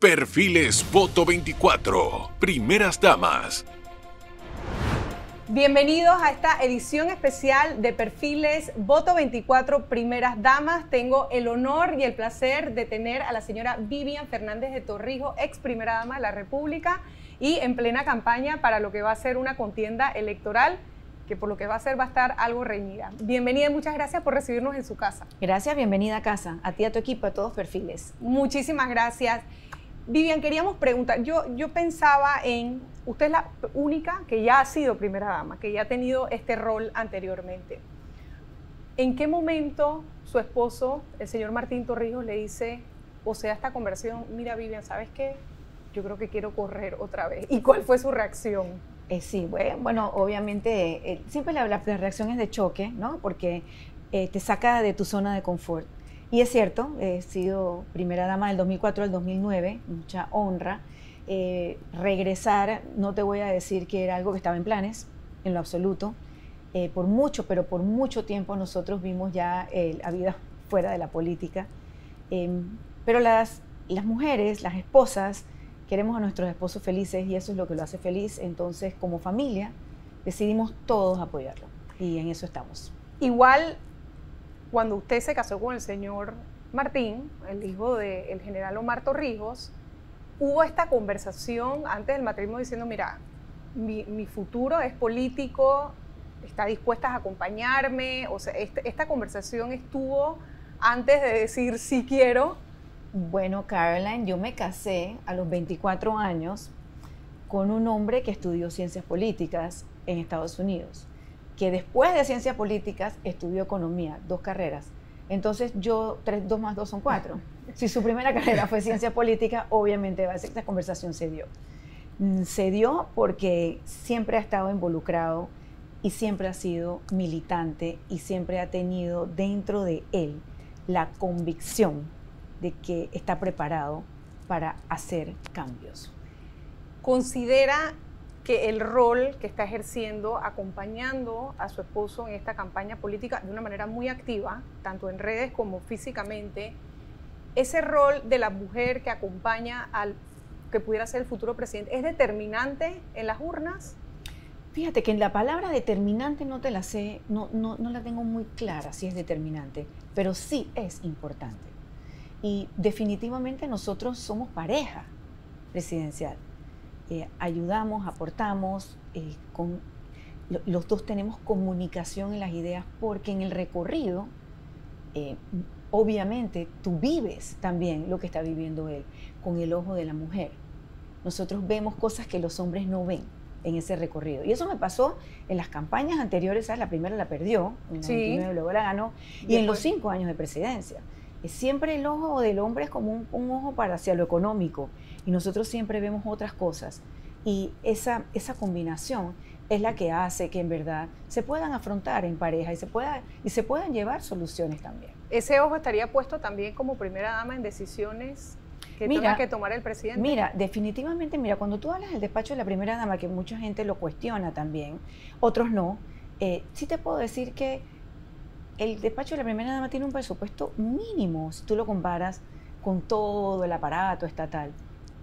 Perfiles Voto 24, Primeras Damas. Bienvenidos a esta edición especial de Perfiles Voto 24, Primeras Damas. Tengo el honor y el placer de tener a la señora Vivian Fernández de Torrijo, ex Primera Dama de la República y en plena campaña para lo que va a ser una contienda electoral que por lo que va a ser va a estar algo reñida. Bienvenida y muchas gracias por recibirnos en su casa. Gracias, bienvenida a casa, a ti, a tu equipo, a todos perfiles. Muchísimas gracias. Vivian, queríamos preguntar, yo, yo pensaba en, usted es la única que ya ha sido primera dama, que ya ha tenido este rol anteriormente. ¿En qué momento su esposo, el señor Martín Torrijos, le dice, o sea, esta conversación, mira Vivian, ¿sabes qué? Yo creo que quiero correr otra vez. ¿Y cuál fue su reacción? Eh, sí, bueno, obviamente, eh, siempre la, la, es reacciones de choque, ¿no? Porque eh, te saca de tu zona de confort. Y es cierto, he sido primera dama del 2004 al 2009, mucha honra. Eh, regresar, no te voy a decir que era algo que estaba en planes, en lo absoluto. Eh, por mucho, pero por mucho tiempo nosotros vimos ya eh, la vida fuera de la política. Em, pero las, las mujeres, las esposas, queremos a nuestros esposos felices y eso es lo que lo hace feliz. Entonces, como familia, decidimos todos apoyarlo y en eso estamos. Igual cuando usted se casó con el señor Martín, el hijo del general Omar Torrijos, hubo esta conversación antes del matrimonio diciendo, mira, mi, futuro es político, está dispuesta a acompañarme, o sea, esta conversación estuvo antes de decir sí quiero. Bueno, Caroline, yo me casé a los 24 años con un hombre que estudió ciencias políticas en Estados Unidos que después de ciencias políticas estudió economía, dos carreras. Entonces yo, tres, dos más dos son cuatro. Si su primera carrera fue ciencia política obviamente va a ser, esta conversación se dio. Mm, se dio porque siempre ha estado involucrado y siempre ha sido militante y siempre ha tenido dentro de él la convicción de que está preparado para hacer cambios. ¿Considera el rol que está ejerciendo acompañando a su esposo en esta campaña política de una manera muy activa, tanto en redes como físicamente, ese rol de la mujer que acompaña al que pudiera ser el futuro presidente, ¿es determinante en las urnas? Fíjate que en la palabra determinante no te la sé, no la tengo muy clara si es determinante, pero sí es importante. Y definitivamente nosotros somos pareja presidencial eh, ayudamos, aportamos, eh, con, los dos tenemos comunicación en las ideas porque en el recorrido, eh, obviamente, tú vives también lo que está viviendo él con el ojo de la mujer. Nosotros vemos cosas que los hombres no ven en ese recorrido. Y eso me pasó en las campañas anteriores, a La primera la perdió, en el sí. luego la ganó, y en los cinco años de presidencia. Siempre el ojo del hombre es como un, ojo para hacia lo económico y nosotros siempre vemos otras cosas. Y esa, esa combinación es la que hace que en verdad se puedan afrontar en pareja y se, pueda, y se puedan llevar soluciones también. Ese ojo estaría puesto también como primera dama en decisiones que mira, que tomar el presidente. Mira, definitivamente, mira, cuando tú hablas del despacho de la primera dama, que mucha gente lo cuestiona también, otros no, eh, sí te puedo decir que el despacho de la primera dama tiene un presupuesto mínimo, si tú lo comparas con todo el aparato estatal.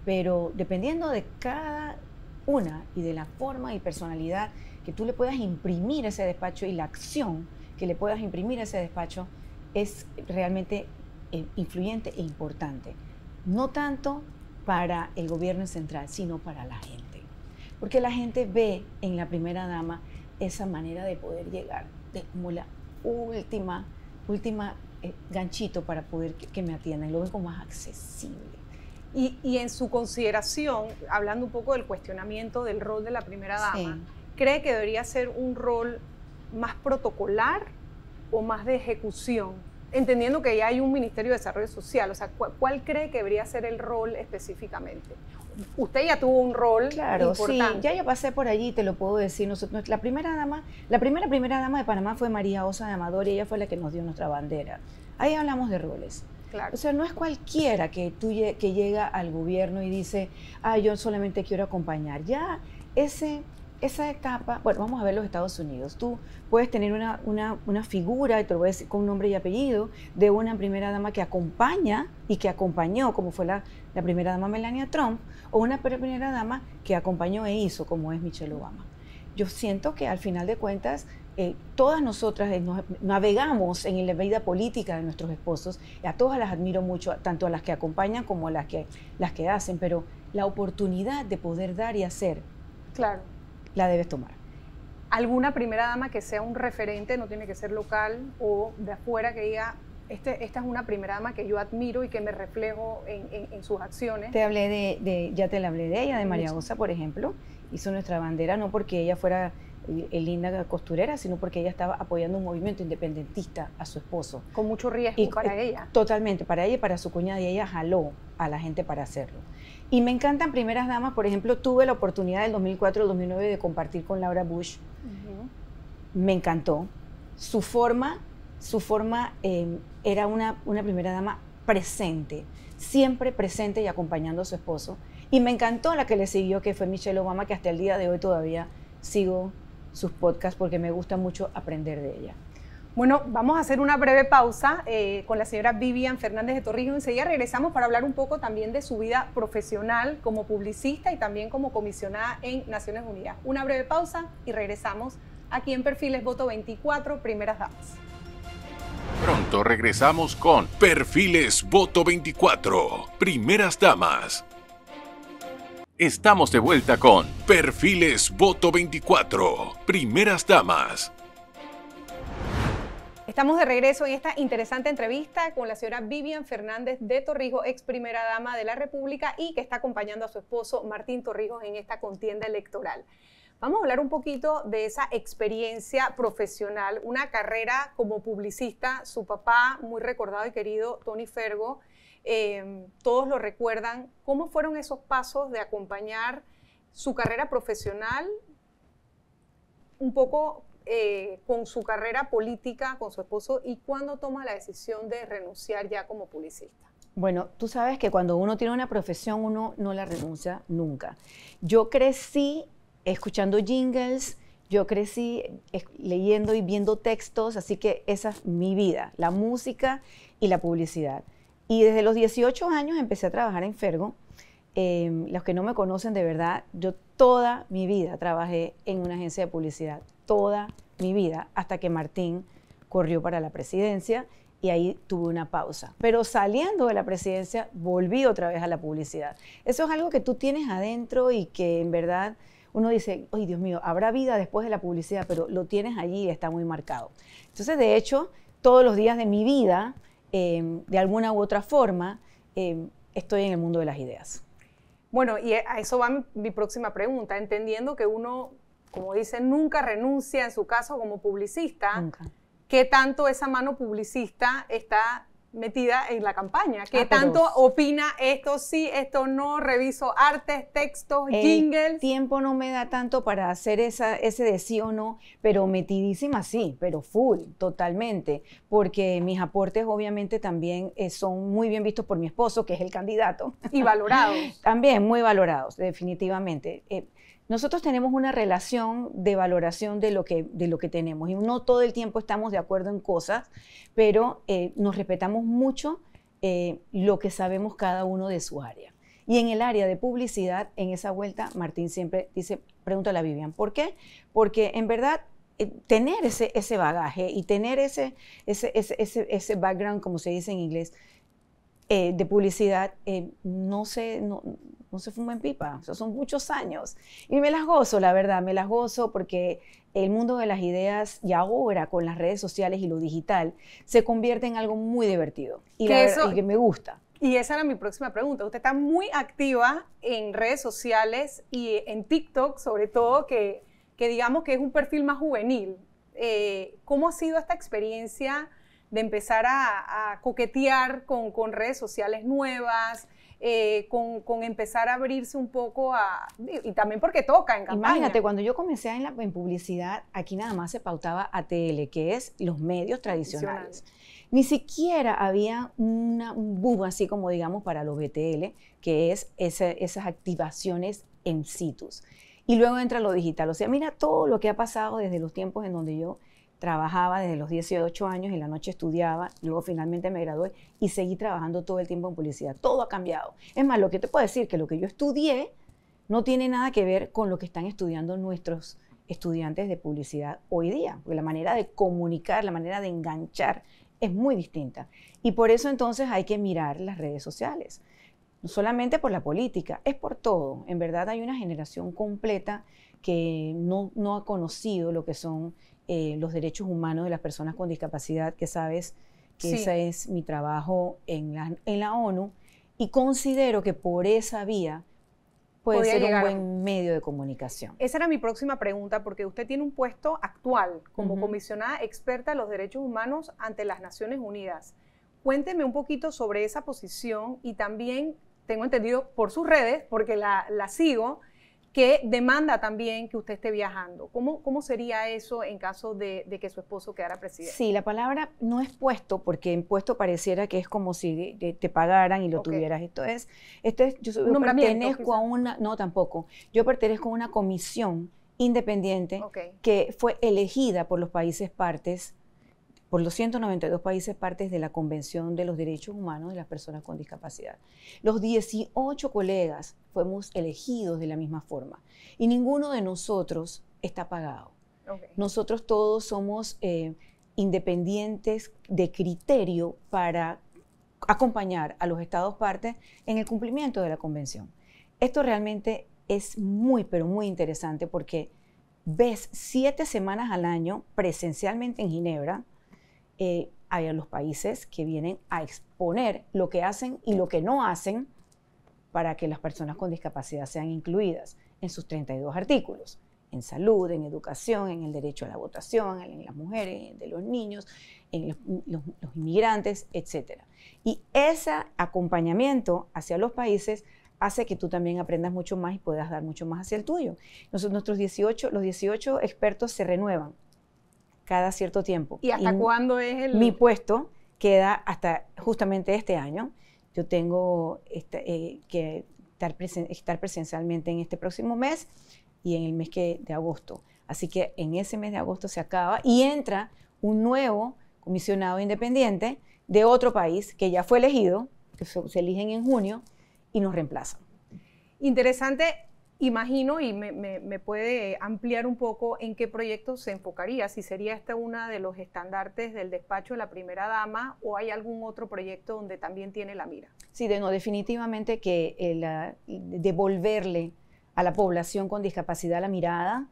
Pero dependiendo de cada una y de la forma y personalidad que tú le puedas imprimir ese despacho y la acción que le puedas imprimir ese despacho es realmente eh, influyente e importante. No tanto para el gobierno central, sino para la gente. Porque la gente ve en la primera dama esa manera de poder llegar, de última, última eh, ganchito para poder que, me atiendan, lo veo más accesible. Y, en su consideración, hablando un poco del cuestionamiento del rol de la primera dama, ¿cree que debería ser un rol más protocolar o más de ejecución? entendiendo que ya hay un Ministerio de Desarrollo Social, o sea, ¿cuál, cree que debería ser el rol específicamente? Usted ya tuvo un rol claro, importante. ya yo pasé por allí, te lo puedo decir. Nosotros, la primera dama, la primera primera dama de Panamá fue María Osa de Amador y ella fue la que nos dio nuestra bandera. Ahí hablamos de roles. O sea, no es cualquiera que, tú, que llega al gobierno y dice, ah, yo solamente quiero acompañar. Ya ese esa etapa, bueno, vamos a ver los Estados Unidos. Tú puedes tener una, figura, y te lo voy a decir con nombre y apellido, de una primera dama que acompaña y que acompañó, como fue la, primera dama Melania Trump, o una primera dama que acompañó e hizo, como es Michelle Obama. Yo siento que al final de cuentas, eh, todas nosotras eh, navegamos en la vida política de nuestros esposos. a todas las admiro mucho, tanto a las que acompañan como a las que, las que hacen, pero la oportunidad de poder dar y hacer. Claro la debes tomar. ¿Alguna primera dama que sea un referente, no tiene que ser local o de afuera, que diga, este, esta es una primera dama que yo admiro y que me reflejo en, sus acciones? Te hablé de, ya te la hablé de ella, de María Osa, por ejemplo. Hizo nuestra bandera no porque ella fuera eh, eh, linda costurera, sino porque ella estaba apoyando un movimiento independentista a su esposo. Con mucho riesgo para eh, ella. Totalmente, para ella y para su cuñada, y ella jaló a la gente para hacerlo. Y me encantan primeras damas. Por ejemplo, tuve la oportunidad del 2004 2009 de compartir con Laura Bush. Me encantó. Su forma, su forma em, era una, una primera dama presente, siempre presente y acompañando a su esposo. Y me encantó la que le siguió, que fue Michelle Obama, que hasta el día de hoy todavía sigo sus podcasts porque me gusta mucho aprender de ella. Bueno, vamos a hacer una breve pausa eh, con la señora Vivian Fernández de Torrijos. Enseguida regresamos para hablar un poco también de su vida profesional como publicista y también como comisionada en Naciones Unidas. Una breve pausa y regresamos aquí en Perfiles Voto 24, Primeras Damas. Pronto regresamos con Perfiles Voto 24, Primeras Damas. Estamos de vuelta con Perfiles Voto 24, Primeras Damas. Estamos de regreso en esta interesante entrevista con la señora Vivian Fernández de Torrijos, ex primera dama de la República y que está acompañando a su esposo Martín Torrijos en esta contienda electoral. Vamos a hablar un poquito de esa experiencia profesional, una carrera como publicista. Su papá, muy recordado y querido, Tony Fergo, eh, todos lo recuerdan. ¿Cómo fueron esos pasos de acompañar su carrera profesional un poco eh, con su carrera política, con su esposo, y cuándo toma la decisión de renunciar ya como publicista? Bueno, tú sabes que cuando uno tiene una profesión, uno no la renuncia nunca. Yo crecí escuchando jingles, yo crecí leyendo y viendo textos, así que esa es mi vida, la música y la publicidad. Y desde los 18 años empecé a trabajar en Fergo. Em, los que no me conocen de verdad, yo toda mi vida trabajé en una agencia de publicidad toda mi vida hasta que Martín corrió para la presidencia y ahí tuve una pausa. Pero saliendo de la presidencia volví otra vez a la publicidad. Eso es algo que tú tienes adentro y que en verdad uno dice, ay Dios mío, habrá vida después de la publicidad, pero lo tienes allí y está muy marcado. Entonces, de hecho, todos los días de mi vida, em, de alguna u otra forma, em, estoy en el mundo de las ideas. Bueno, y a eso va mi próxima pregunta, entendiendo que uno como dice, nunca renuncia en su caso como publicista, nunca. ¿qué tanto esa mano publicista está metida en la campaña? ¿Qué ah, tanto opina esto sí, esto no? Reviso artes, textos, jingles. tiempo no me da tanto para hacer ese de sí o no, pero metidísima sí, pero full, totalmente, porque mis aportes obviamente también eh, son muy bien vistos por mi esposo, que es el candidato. Y valorados. también muy valorados, definitivamente. Eh, nosotros tenemos una relación de valoración de lo que, de lo que tenemos. Y no todo el tiempo estamos de acuerdo en cosas, pero eh, nos respetamos mucho eh, lo que sabemos cada uno de su área. Y en el área de publicidad, en esa vuelta, Martín siempre dice, pregunta a Vivian, ¿por qué? Porque en verdad eh, tener ese, ese bagaje y tener ese, ese, background, como se dice en inglés, de publicidad, no, sé no, no se fuma en pipa, eso son muchos años. Y me las gozo, la verdad, me las gozo porque el mundo de las ideas y ahora con las redes sociales y lo digital se convierte en algo muy divertido y, que, eso, que me gusta. Y esa era mi próxima pregunta. Usted está muy activa en redes sociales y en TikTok, sobre todo, que, que digamos que es un perfil más juvenil. Eh, ¿Cómo ha sido esta experiencia? de empezar a, coquetear con, con, redes sociales nuevas, eh, con, empezar a abrirse un poco a... Y también porque toca en campaña. Imagínate, cuando yo comencé en, en publicidad, aquí nada más se pautaba ATL, que es los medios tradicionales. Ni siquiera había una, un boom así como digamos para los BTL, que es esas activaciones en situs. Y luego entra lo digital. O sea, mira todo lo que ha pasado desde los tiempos en donde yo trabajaba desde los 18 años, en la noche estudiaba, luego finalmente me gradué y seguí trabajando todo el tiempo en publicidad. Todo ha cambiado. Es más, lo que te puedo decir que lo que yo estudié no tiene nada que ver con lo que están estudiando nuestros estudiantes de publicidad hoy día, porque la manera de comunicar, la manera de enganchar es muy distinta. Y por eso entonces hay que mirar las redes sociales, no solamente por la política, es por todo. En verdad hay una generación completa que no, no ha conocido lo que son eh, los derechos humanos de las personas con discapacidad, que sabes que ese es mi trabajo en la, ONU, y considero que por esa vía puede ser un buen medio de comunicación. Esa era mi próxima pregunta, porque usted tiene un puesto actual como comisionada experta en los derechos humanos ante las Naciones Unidas. Cuénteme un poquito sobre esa posición y también tengo entendido por sus redes, porque la sigo, que demanda también que usted esté viajando. ¿Cómo, cómo sería eso en caso de, que su esposo quedara presidente? Sí, la palabra no es puesto, porque impuesto pareciera que es como si eh, te pagaran y lo tuvieras. Esto es, esto yo, pertenezco a una, no tampoco, yo pertenezco a una comisión independiente que fue elegida por los países partes por los 192 países partes de la Convención de los Derechos Humanos de las Personas con Discapacidad. Los 18 colegas fuimos elegidos de la misma forma y ninguno de nosotros está pagado. Nosotros todos somos eh, independientes de criterio para acompañar a los estados partes en el cumplimiento de la convención. Esto realmente es muy, pero muy interesante porque ves siete semanas al año presencialmente en Ginebra, eh, hay hay los países que vienen a exponer lo que hacen y lo que no hacen para que las personas con discapacidad sean incluidas en sus 32 artículos, en salud, en educación, en el derecho a la votación, en las mujeres, en de los niños, en los, inmigrantes, etc. Y ese acompañamiento hacia los países hace que tú también aprendas mucho más y puedas dar mucho más hacia el tuyo. Nosotros, 18, los 18 expertos se renuevan cada cierto tiempo. ¿Y hasta cuándo es el...? Mi puesto queda hasta justamente este año. Yo tengo este, eh, que estar, presencialmente en este próximo mes y en el mes que, de agosto. Así que en ese mes de agosto se acaba y entra un nuevo comisionado independiente de otro país que ya fue elegido, que se, se eligen en junio y nos reemplazan. Interesante Imagino y me, puede ampliar un poco en qué proyecto se enfocaría, si sería esta una de los estandartes del despacho de la primera dama o hay algún otro proyecto donde también tiene la mira. Sí, de, no, definitivamente que eh, devolverle a la población con discapacidad la mirada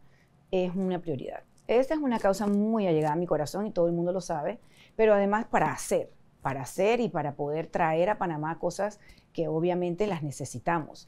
es una prioridad. Esta es una causa muy allegada a mi corazón y todo el mundo lo sabe, pero además para hacer, para hacer y para poder traer a Panamá cosas que obviamente las necesitamos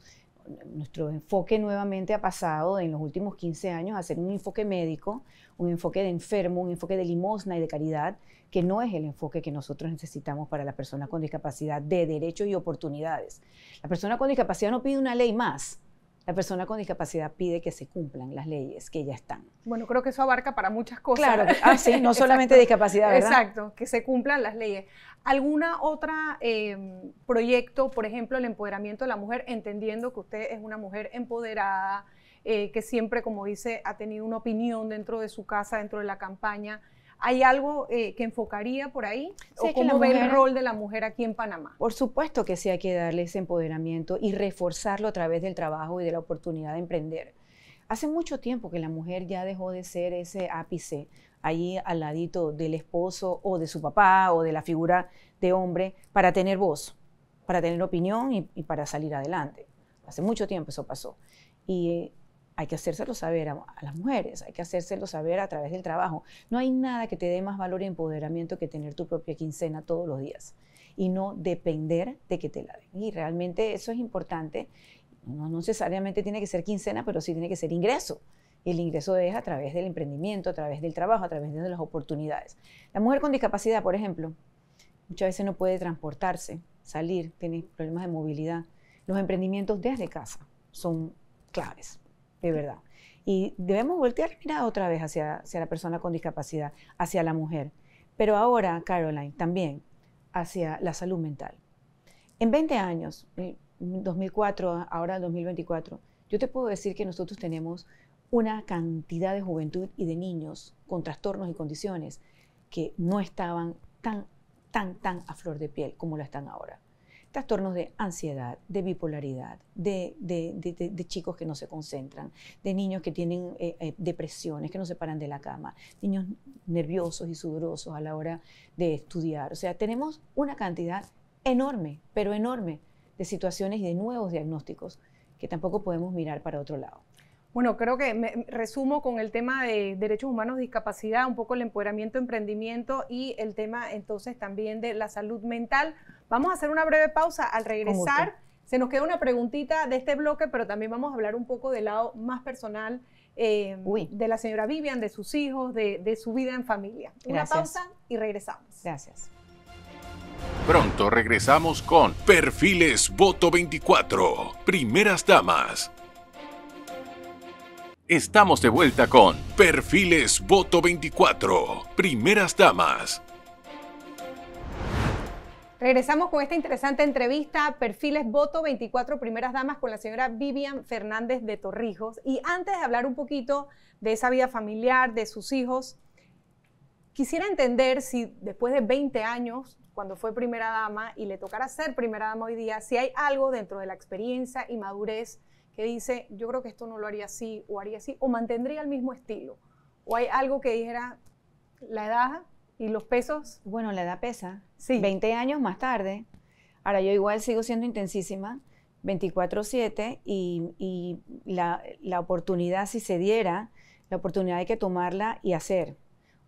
nuestro enfoque nuevamente ha pasado en los últimos 15 años a ser un enfoque médico, un enfoque de enfermo, un enfoque de limosna y de caridad, que no es el enfoque que nosotros necesitamos para la persona con discapacidad de derechos y oportunidades. La persona con discapacidad no pide una ley más, la persona con discapacidad pide que se cumplan las leyes que ya están. Bueno, creo que eso abarca para muchas cosas. Claro, ah, sí, no solamente discapacidad, ¿verdad? Exacto, que se cumplan las leyes. ¿Alguna otra em, proyecto, por ejemplo, el empoderamiento de la mujer, entendiendo que usted es una mujer empoderada, eh, que siempre, como dice, ha tenido una opinión dentro de su casa, dentro de la campaña? ¿Hay algo eh, que enfocaría por ahí? ¿O cómo ve el rol de la mujer aquí en Panamá? Por supuesto que sí hay que darle ese empoderamiento y reforzarlo a través del trabajo y de la oportunidad de emprender. Hace mucho tiempo que la mujer ya dejó de ser ese ápice ahí al ladito del esposo o de su papá o de la figura de hombre para tener voz, para tener opinión y para salir adelante. Hace mucho tiempo eso pasó. Y hay que hacérselo saber a, las mujeres, hay que hacérselo saber a través del trabajo. No hay nada que te dé más valor y empoderamiento que tener tu propia quincena todos los días y no depender de que te la den. Y realmente eso es importante. No necesariamente tiene que ser quincena, pero sí tiene que ser ingreso. Y el ingreso es a través del emprendimiento, a través del trabajo, a través de las oportunidades. La mujer con discapacidad, por ejemplo, muchas veces no puede transportarse, salir, tiene problemas de movilidad. Los emprendimientos desde casa son claves de verdad. Y debemos voltear mirada otra vez hacia, hacia la persona con discapacidad, hacia la mujer. Pero ahora, Caroline, también hacia la salud mental. En 20 años, 2004, ahora 2024, yo te puedo decir que nosotros tenemos una cantidad de juventud y de niños con trastornos y condiciones que no estaban tan, tan, tan a flor de piel como lo están ahora trastornos de ansiedad, de bipolaridad, de, de, de, chicos que no se concentran, de niños que tienen eh, eh, depresiones, que no se paran de la cama, niños nerviosos y sudorosos a la hora de estudiar. O sea, tenemos una cantidad enorme, pero enorme, de situaciones y de nuevos diagnósticos que tampoco podemos mirar para otro lado. Bueno, creo que resumo con el tema de derechos humanos, discapacidad, un poco el empoderamiento, emprendimiento y el tema entonces también de la salud mental. Vamos a hacer una breve pausa al regresar. Se nos queda una preguntita de este bloque, pero también vamos a hablar un poco del lado más personal em, de la señora Vivian, de sus hijos, de, su vida en familia. Una pausa y regresamos. Gracias. Pronto regresamos con Perfiles Voto 24, Primeras Damas, Estamos de vuelta con Perfiles Voto 24, Primeras Damas. Regresamos con esta interesante entrevista, Perfiles Voto 24, Primeras Damas, con la señora Vivian Fernández de Torrijos. Y antes de hablar un poquito de esa vida familiar, de sus hijos, quisiera entender si después de 20 años, cuando fue primera dama y le tocara ser primera dama hoy día, si hay algo dentro de la experiencia y madurez que dice, yo creo que esto no lo haría así o haría así, o mantendría el mismo estilo? ¿O hay algo que dijera la edad y los pesos? Bueno, la edad pesa. Sí. 20 años más tarde. Ahora yo igual sigo siendo intensísima, 24/7, y, la, la, oportunidad, si se diera, la oportunidad hay que tomarla y hacer.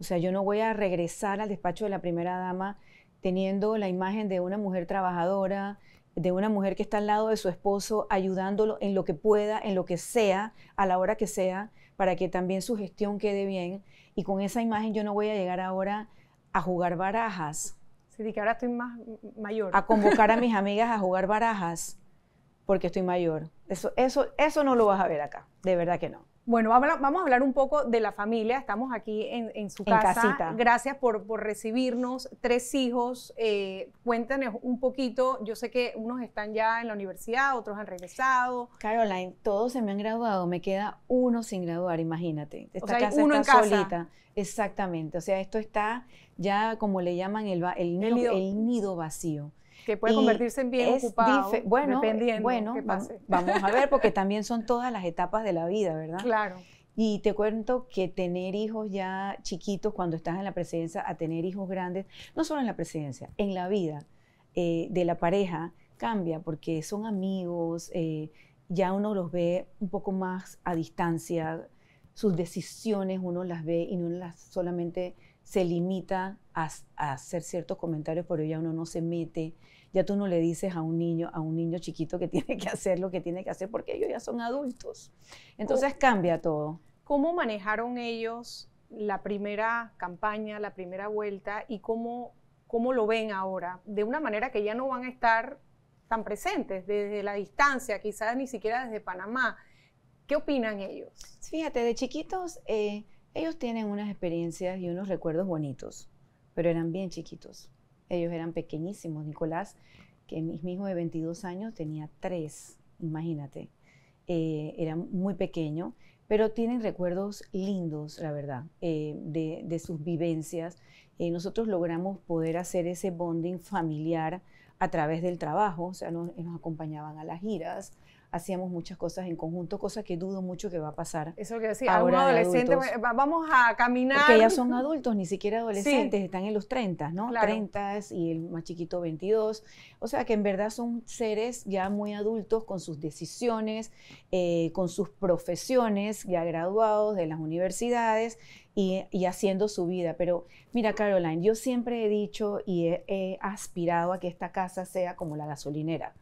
O sea, yo no voy a regresar al despacho de la primera dama teniendo la imagen de una mujer trabajadora, de una mujer que está al lado de su esposo, ayudándolo en lo que pueda, en lo que sea, a la hora que sea, para que también su gestión quede bien. Y con esa imagen yo no voy a llegar ahora a jugar barajas. Sí, que ahora estoy más mayor. A convocar a mis amigas a jugar barajas porque estoy mayor. Eso, eso, eso no lo vas a ver acá, de verdad que no. Bueno, vamos a hablar un poco de la familia. Estamos aquí en, su casa. casita. Gracias por, recibirnos. Tres hijos. Eh, cuéntanos un poquito. Yo sé que unos están ya en la universidad, otros han regresado. Caroline, todos se me han graduado. Me queda uno sin graduar, imagínate. Esta casa está solita. Exactamente. O sea, esto está ya, como le llaman, el, el, el nido vacío. Que puede convertirse en bien ocupado, bueno, dependiendo bueno, pase. Vamos a ver, porque también son todas las etapas de la vida, ¿verdad? Claro. Y te cuento que tener hijos ya chiquitos cuando estás en la presidencia, a tener hijos grandes, no solo en la presidencia, en la vida eh, de la pareja cambia porque son amigos, eh, ya uno los ve un poco más a distancia, sus decisiones uno las ve y no las solamente se limita a, a, hacer ciertos comentarios, pero ya uno no se mete, ya tú no le dices a un niño, a un niño chiquito que tiene que hacer lo que tiene que hacer porque ellos ya son adultos. Entonces cambia todo. ¿Cómo manejaron ellos la primera campaña, la primera vuelta y cómo, cómo lo ven ahora? De una manera que ya no van a estar tan presentes desde la distancia, quizás ni siquiera desde Panamá. ¿Qué opinan ellos? Fíjate, de chiquitos... Eh, ellos tienen unas experiencias y unos recuerdos bonitos, pero eran bien chiquitos. Ellos eran pequeñísimos. Nicolás, que es mi hijo de 22 años, tenía tres, imagínate. Eh, era muy pequeño, pero tienen recuerdos lindos, la verdad, eh, de, sus vivencias. Eh, nosotros logramos poder hacer ese bonding familiar a través del trabajo, o sea, nos acompañaban a las giras, hacíamos muchas cosas en conjunto, cosa que dudo mucho que va a pasar. Eso que decía, ahora un adolescente, vamos a caminar. Que ya son adultos, ni siquiera adolescentes, están en los 30, ¿no? Claro. 30 y el más chiquito 22. O sea que en verdad son seres ya muy adultos con sus decisiones, eh, con sus profesiones, ya graduados de las universidades y, haciendo su vida. Pero mira, Caroline, yo siempre he dicho y he aspirado a que esta casa sea como la gasolinera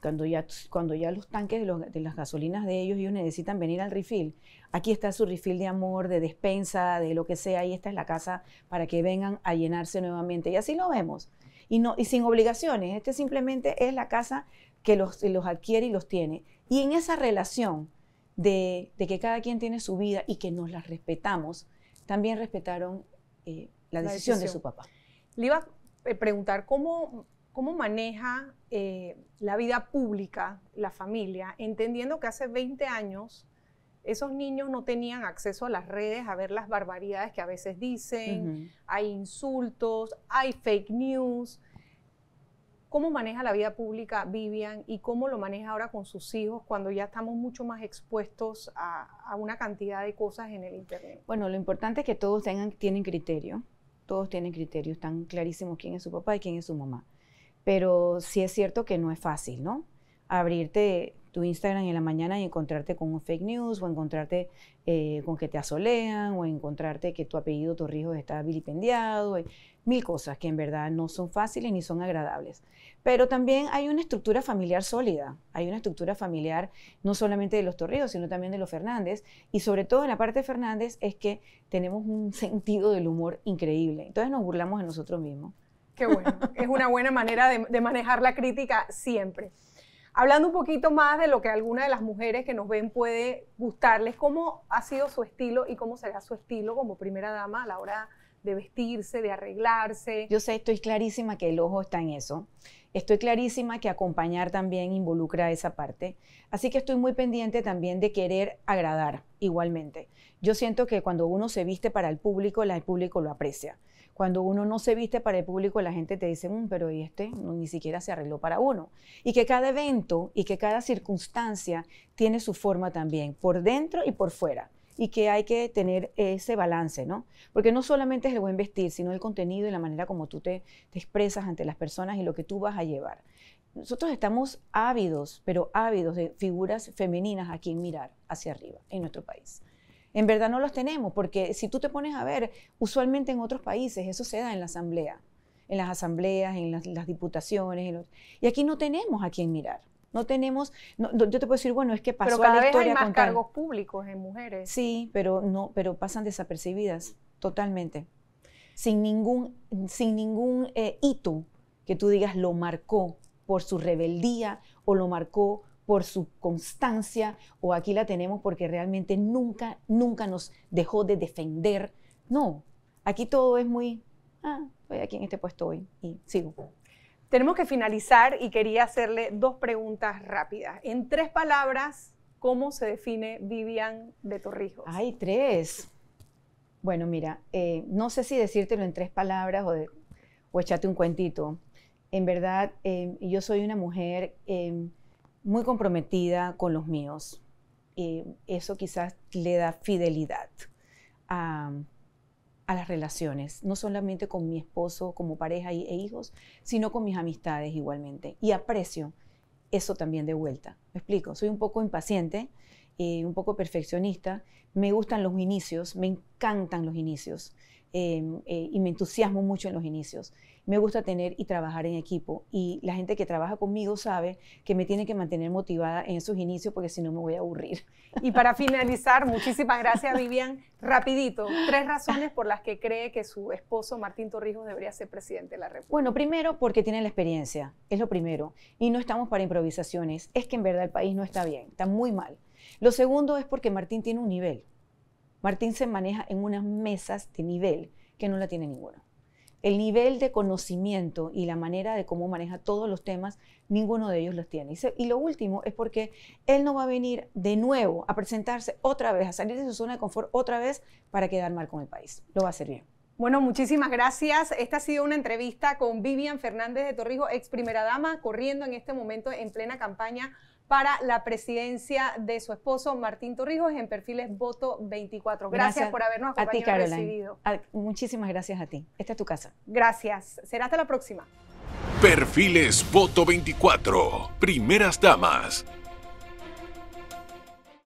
cuando ya, cuando ya los tanques de, las gasolinas de ellos, ellos necesitan venir al refill. Aquí está su refill de amor, de despensa, de lo que sea, y esta es la casa para que vengan a llenarse nuevamente. Y así lo vemos. Y, no, y sin obligaciones, este simplemente es la casa que los, los adquiere y los tiene. Y en esa relación de, de, que cada quien tiene su vida y que nos la respetamos, también respetaron eh, la, decisión de su papá. Le iba a preguntar cómo ¿Cómo maneja eh, la vida pública la familia, entendiendo que hace 20 años esos niños no tenían acceso a las redes, a ver las barbaridades que a veces dicen, hay insultos, hay fake news? ¿Cómo maneja la vida pública Vivian y cómo lo maneja ahora con sus hijos cuando ya estamos mucho más expuestos a, a una cantidad de cosas en el Internet? Bueno, lo importante es que todos tengan, tienen criterio, todos tienen criterio, están clarísimos quién es su papá y quién es su mamá pero sí es cierto que no es fácil, ¿no? Abrirte tu Instagram en la mañana y encontrarte con fake news o encontrarte eh, con que te asolean o encontrarte que tu apellido Torrijos está vilipendiado, eh, mil cosas que en verdad no son fáciles ni son agradables. Pero también hay una estructura familiar sólida, hay una estructura familiar no solamente de los Torrijos, sino también de los Fernández y sobre todo en la parte de Fernández es que tenemos un sentido del humor increíble, entonces nos burlamos de nosotros mismos. Qué bueno. es una buena manera de, manejar la crítica siempre. Hablando un poquito más de lo que alguna de las mujeres que nos ven puede gustarles, ¿cómo ha sido su estilo y cómo será su estilo como primera dama a la hora de vestirse, de arreglarse? Yo sé, estoy clarísima que el ojo está en eso. Estoy clarísima que acompañar también involucra esa parte. Así que estoy muy pendiente también de querer agradar igualmente. Yo siento que cuando uno se viste para el público, el público lo aprecia. Cuando uno no se viste para el público, la gente te dice, mmm, pero ¿y este? ni siquiera se arregló para uno. Y que cada evento y que cada circunstancia tiene su forma también, por dentro y por fuera y que hay que tener ese balance, ¿no? Porque no solamente es el buen vestir, sino el contenido y la manera como tú te, expresas ante las personas y lo que tú vas a llevar. Nosotros estamos ávidos, pero ávidos de figuras femeninas a quien mirar hacia arriba en nuestro país. En verdad no los tenemos, porque si tú te pones a ver, usualmente en otros países eso se da en la asamblea, en las asambleas, en las, diputaciones, y aquí no tenemos a quien mirar. No tenemos, yo te puedo decir, bueno, es que pasó cada a la historia vez hay más con cargos públicos en mujeres. Sí, pero no, pero pasan desapercibidas totalmente. Sin ningún, sin ningún eh, hito que tú digas lo marcó por su rebeldía o lo marcó por su constancia o aquí la tenemos porque realmente nunca, nunca nos dejó de defender. No, aquí todo es muy, ah, estoy aquí en este puesto hoy y sigo. Tenemos que finalizar y quería hacerle dos preguntas rápidas. En tres palabras, ¿cómo se define Vivian de Torrijos? Ay, tres. Bueno, mira, eh, no sé si decírtelo en tres palabras o, echarte un cuentito. En verdad, eh, yo soy una mujer eh, muy comprometida con los míos. eso quizás le da fidelidad a, a las relaciones, no solamente con mi esposo como pareja e hijos, sino con mis amistades igualmente. Y aprecio eso también de vuelta. Me explico, soy un poco impaciente, eh, un poco perfeccionista, me gustan los inicios, me encantan los inicios, Em, eh, y me entusiasmo mucho en los inicios. Me gusta tener y trabajar en equipo y la gente que trabaja conmigo sabe que me tiene que mantener motivada en sus inicios porque si no me voy a aburrir. Y para finalizar, muchísimas gracias Vivian. Rapidito, tres razones por las que cree que su esposo Martín Torrijos debería ser presidente de la República. Bueno, primero porque tiene la experiencia, es lo primero. Y no estamos para improvisaciones, es que en verdad el país no está bien, está muy mal. Lo segundo es porque Martín tiene un nivel. Martín se maneja en unas mesas de nivel que no la tiene ninguno. El nivel de conocimiento y la manera de cómo maneja todos los temas, ninguno de ellos los tiene. Y, lo último es porque él no va a venir de nuevo a presentarse otra vez, a salir de su zona de confort otra vez para quedar mal con el país. Lo va a hacer bien. Bueno, muchísimas gracias. Esta ha sido una entrevista con Vivian Fernández de Torrijos, ex primera dama, corriendo en este momento en plena campaña para la presidencia de su esposo Martín Torrijos en perfiles voto 24. Gracias, por habernos acompañado. A ti, recibido. Ah, muchísimas gracias a ti. Esta es tu casa. Gracias. Será hasta la próxima. Perfiles voto 24. Primeras damas.